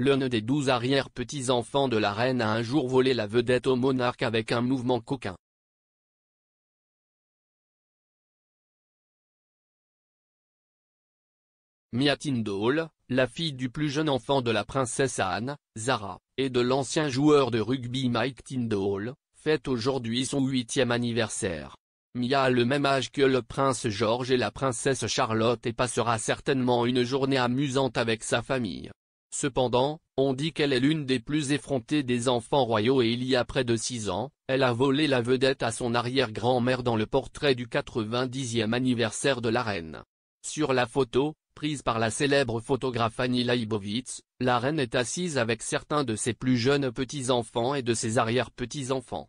l'un des douze arrière-petits-enfants de la reine a un jour volé la vedette au monarque avec un mouvement coquin. Mia Tindall, la fille du plus jeune enfant de la princesse Anne, Zara, et de l'ancien joueur de rugby Mike Tindall, fête aujourd'hui son huitième anniversaire. Mia a le même âge que le prince George et la princesse Charlotte et passera certainement une journée amusante avec sa famille. Cependant, on dit qu'elle est l'une des plus effrontées des enfants royaux et il y a près de 6 ans, elle a volé la vedette à son arrière-grand-mère dans le portrait du 90e anniversaire de la reine. Sur la photo, prise par la célèbre photographe Annie Leibovitz, la reine est assise avec certains de ses plus jeunes petits-enfants et de ses arrière-petits-enfants.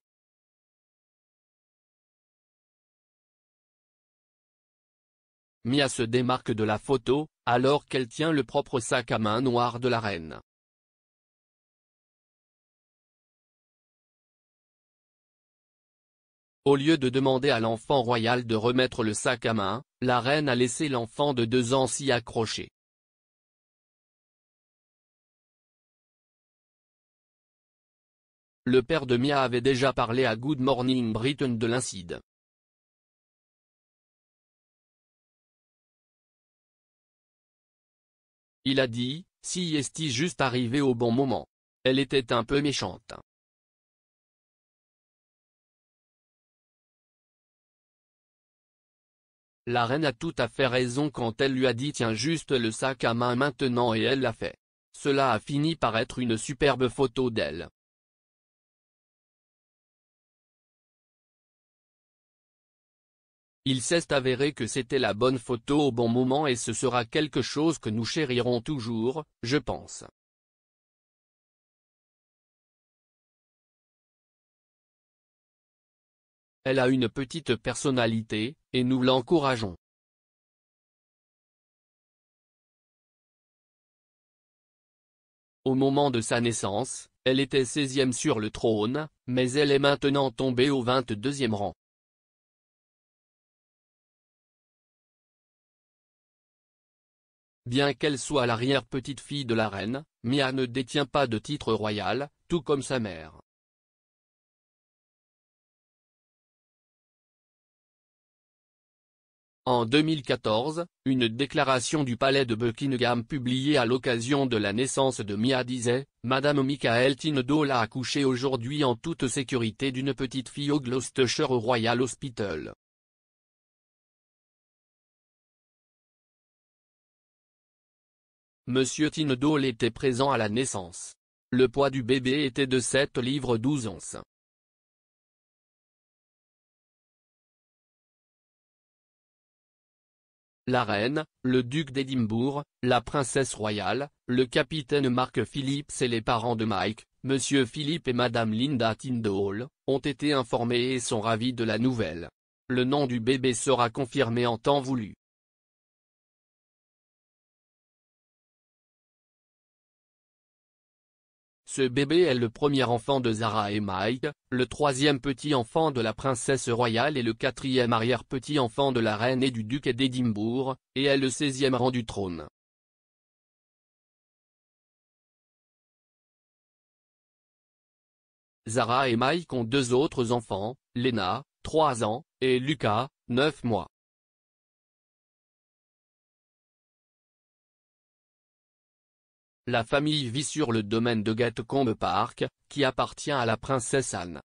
Mia se démarque de la photo, alors qu'elle tient le propre sac à main noir de la reine. Au lieu de demander à l'enfant royal de remettre le sac à main, la reine a laissé l'enfant de deux ans s'y accrocher. Le père de Mia avait déjà parlé à Good Morning Britain de l'incide. Il a dit, si est juste arrivé au bon moment. Elle était un peu méchante. La reine a tout à fait raison quand elle lui a dit tiens juste le sac à main maintenant et elle l'a fait. Cela a fini par être une superbe photo d'elle. Il s'est avéré que c'était la bonne photo au bon moment et ce sera quelque chose que nous chérirons toujours, je pense. Elle a une petite personnalité, et nous l'encourageons. Au moment de sa naissance, elle était 16e sur le trône, mais elle est maintenant tombée au 22e rang. Bien qu'elle soit l'arrière-petite-fille de la reine, Mia ne détient pas de titre royal, tout comme sa mère. En 2014, une déclaration du palais de Buckingham publiée à l'occasion de la naissance de Mia disait « Madame Michael Tindall a accouché aujourd'hui en toute sécurité d'une petite fille au Gloucestershire Royal Hospital ». Monsieur Tindall était présent à la naissance. Le poids du bébé était de 7 livres 12 onces. La reine, le duc d'Édimbourg, la princesse royale, le capitaine Mark Phillips et les parents de Mike, Monsieur Philippe et Madame Linda Tindall, ont été informés et sont ravis de la nouvelle. Le nom du bébé sera confirmé en temps voulu. Ce bébé est le premier enfant de Zara et Mike, le troisième petit-enfant de la princesse royale et le quatrième arrière-petit-enfant de la reine et du duc d'Édimbourg, et est le seizième rang du trône. Zara et Mike ont deux autres enfants, Lena, 3 ans, et Lucas, 9 mois. La famille vit sur le domaine de Gatcombe Park, qui appartient à la princesse Anne.